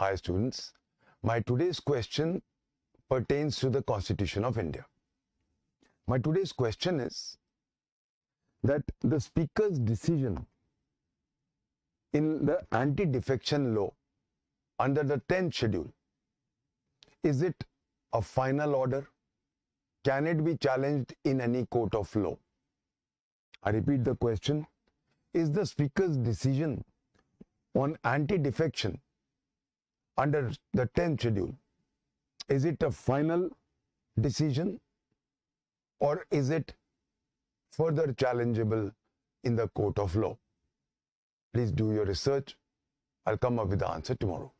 Hi students, my today's question pertains to the Constitution of India. My today's question is that the Speaker's decision in the anti-defection law under the 10th schedule, is it a final order? Can it be challenged in any court of law? I repeat the question, is the Speaker's decision on anti-defection under the 10th schedule, is it a final decision or is it further challengeable in the court of law? Please do your research. I'll come up with the answer tomorrow.